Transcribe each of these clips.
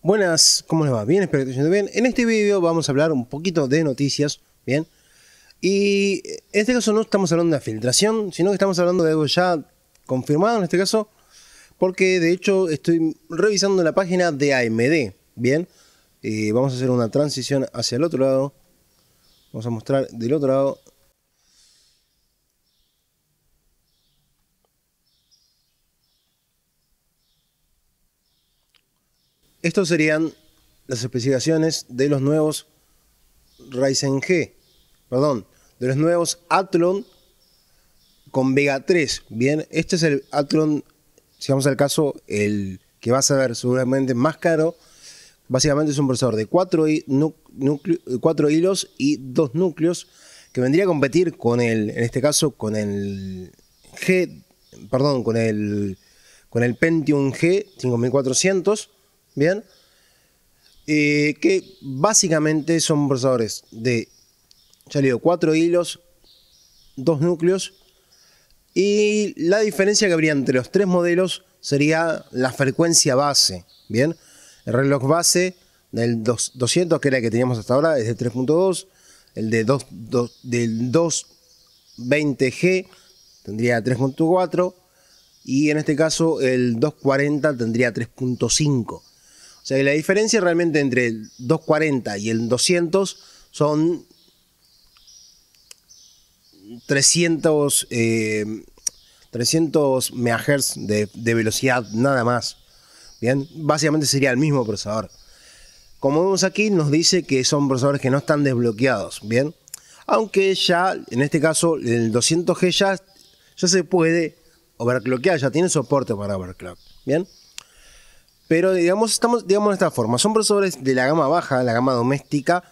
Buenas, ¿cómo les va? Bien, espero que estén bien. En este video vamos a hablar un poquito de noticias, ¿bien? Y en este caso no estamos hablando de filtración, sino que estamos hablando de algo ya confirmado en este caso, porque de hecho estoy revisando la página de AMD, ¿bien? Eh, vamos a hacer una transición hacia el otro lado. Vamos a mostrar del otro lado Estos serían las especificaciones de los nuevos Ryzen G, perdón, de los nuevos Athlon con Vega 3. Bien, este es el Athlon, si vamos al caso, el que vas a ver seguramente más caro. Básicamente es un procesador de 4 cuatro hilos y 2 núcleos que vendría a competir con el, en este caso, con el G, perdón, con el, con el Pentium G 5400 ¿bien? Eh, que básicamente son procesadores de, ya cuatro hilos, dos núcleos, y la diferencia que habría entre los tres modelos sería la frecuencia base, ¿bien? El reloj base del 200, que era el que teníamos hasta ahora, es de 3.2, el de del 220G tendría 3.4, y en este caso el 240 tendría 3.5. O sea, la diferencia realmente entre el 240 y el 200 son 300, 300 MHz de, velocidad nada más. Bien, básicamente sería el mismo procesador. Como vemos aquí, nos dice que son procesadores que no están desbloqueados. Bien, aunque ya en este caso el 200G ya, ya se puede overclockear, ya tiene soporte para overclock. Bien. Pero digamos, estamos, digamos de esta forma, son procesadores de la gama baja, la gama doméstica.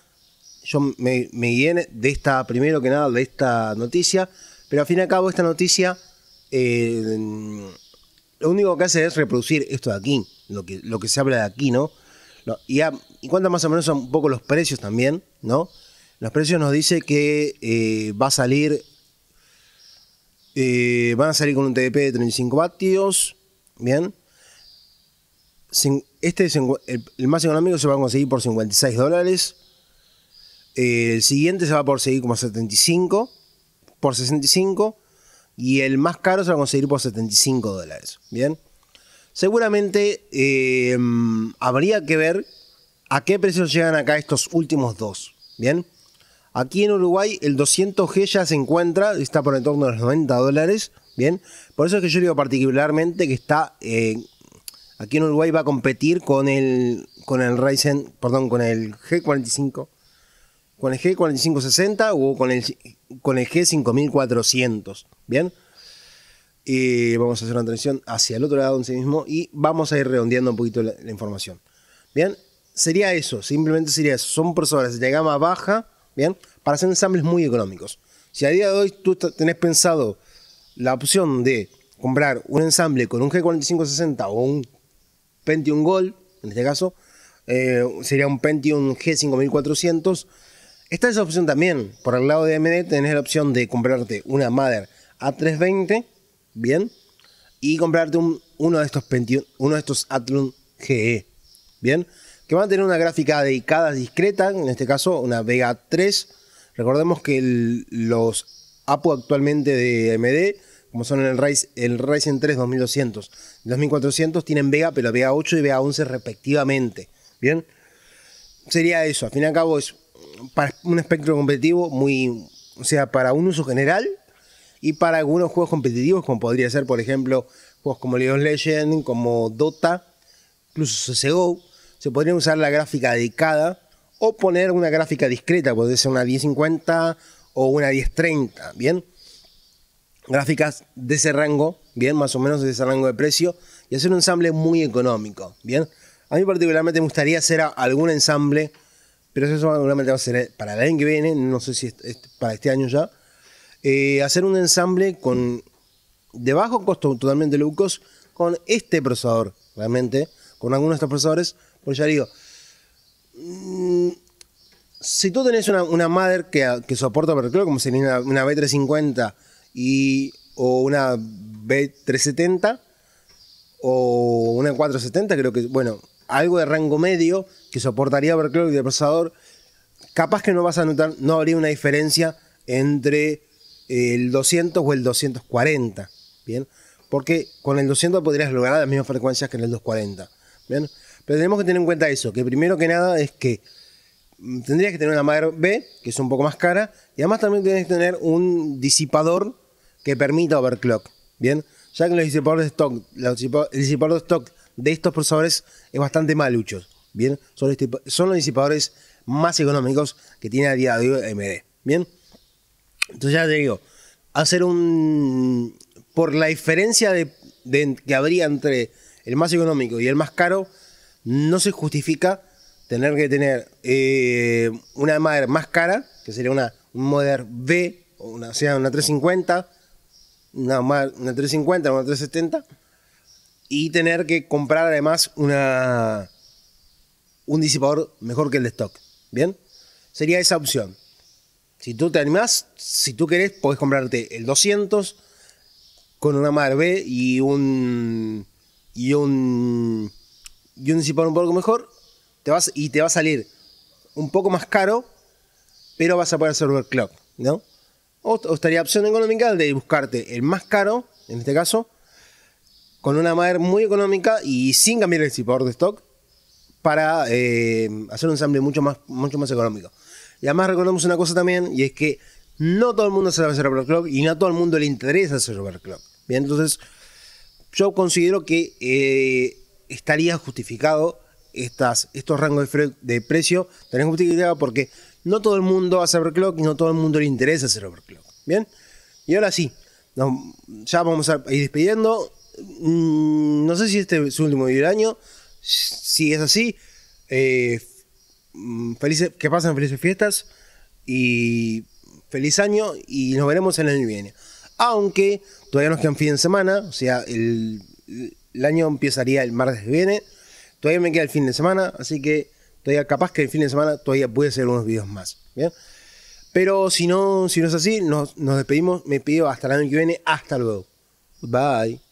Yo me, me guié de esta, primero que nada, de esta noticia. Pero al fin y al cabo, esta noticia eh, lo único que hace es reproducir esto de aquí, lo que, lo que se habla de aquí, ¿no? Y, a, más o menos un poco los precios también, ¿no? Los precios nos dice que eh, va a salir. Eh, van a salir con un TDP de 35 vatios. Bien este es el, más económico se va a conseguir por 56 dólares. Eh, el siguiente se va a conseguir como 75 por 65 y el más caro se va a conseguir por 75 dólares. Bien, seguramente eh, habría que ver a qué precio llegan acá estos últimos dos. Bien, aquí en Uruguay el 200G ya se encuentra, está por el torno de los 90 dólares. Bien, por eso es que yo digo particularmente que está. Eh, Aquí en Uruguay va a competir con el, con el Ryzen, perdón, con el G45, con el G4560 o con el, con el G5400, ¿bien? Y vamos a hacer una transición hacia el otro lado en sí mismo y vamos a ir redondeando un poquito la, información. ¿Bien? Sería eso, simplemente sería eso. Son personas de gama baja, ¿bien? Para hacer ensambles muy económicos. Si a día de hoy tú tenés pensado la opción de comprar un ensamble con un G4560 o un Pentium Gold, en este caso, eh, sería un Pentium G5400. es esa opción también. Por el lado de AMD tenés la opción de comprarte una Mother A320, bien, y comprarte uno, de estos Pentium, uno de estos Atlum GE, bien, que van a tener una gráfica dedicada discreta, en este caso una Vega 3. Recordemos que los APU actualmente de AMD como son el Ryzen, el Ryzen 3 2200 2400, tienen Vega, pero Vega 8 y Vega 11 respectivamente. Bien, sería eso. Al fin y al cabo, es para un espectro competitivo muy, o sea, para un uso general y para algunos juegos competitivos, como podría ser, por ejemplo, juegos como League of Legends, como Dota, incluso CSGO, se podría usar la gráfica dedicada o poner una gráfica discreta, puede ser una 1050 o una 1030, ¿bien? gráficas de ese rango, bien, más o menos de ese rango de precio, y hacer un ensamble muy económico, bien. A mí particularmente me gustaría hacer algún ensamble, pero eso seguramente va a ser eh, para el año que viene, no sé si es, para este año ya, eh, hacer un ensamble con de bajo costo, totalmente low con este procesador, realmente, con alguno de estos procesadores, pues ya digo, mm, si tú tenés una, una que, que soporta, pero creo como sería una, una B350, y, o una B370 o una 470, creo que, bueno, algo de rango medio que soportaría overclock de procesador, capaz que no vas a notar, no habría una diferencia entre el 200 o el 240, ¿bien? Porque con el 200 podrías lograr las mismas frecuencias que en el 240, ¿bien? Pero tenemos que tener en cuenta eso, que primero que nada es que mm, tendrías que tener una madre B, que es un poco más cara, y además también tienes que tener un disipador que permita overclock. Bien, ya que los disipadores de stock, los de stock de estos procesadores es bastante maluchos. Bien, son los, disipadores más económicos que tiene a día de hoy AMD. Bien, entonces ya te digo, hacer un. Por la diferencia de, que habría entre el más económico y el más caro, no se justifica tener que tener eh, una madre más cara, que sería una mother B, o una, o sea, una 350, una, una 350, una 370 y tener que comprar además una, un disipador mejor que el de stock. ¿Bien? Sería esa opción. Si tú te animás, si tú querés, podés comprarte el 200 con una Mar B y un, y un, y un disipador un poco mejor te vas, y te va a salir un poco más caro, pero vas a poder hacer clock, ¿no? O, estaría opción económica de buscarte el más caro, en este caso, con una madera muy económica y sin cambiar el disipador de stock para eh, hacer un ensamble mucho más, mucho más económico. Y además recordemos una cosa también, y es que no todo el mundo sabe hacer overclock y no todo el mundo le interesa hacer overclock. Bien, entonces yo considero que eh, estaría justificado estas, estos rangos de, de precio, tenés justificado porque no todo el mundo hace overclock y no todo el mundo le interesa hacer overclock. ¿Bien? Y ahora sí, ya vamos a ir despidiendo. Mm, no sé si este es su último día del año. Si es así, eh, mm, que pasen felices fiestas y feliz año y nos veremos en el año que viene. Aunque todavía nos un fin de semana, o sea, el, el año empezaría el martes que viene. Todavía me queda el fin de semana, así que Todavía capaz que el fin de semana todavía puede hacer unos videos más. ¿bien? Pero si no, si no es así, nos, nos despedimos. Me pido hasta el año que viene. Hasta luego. Bye.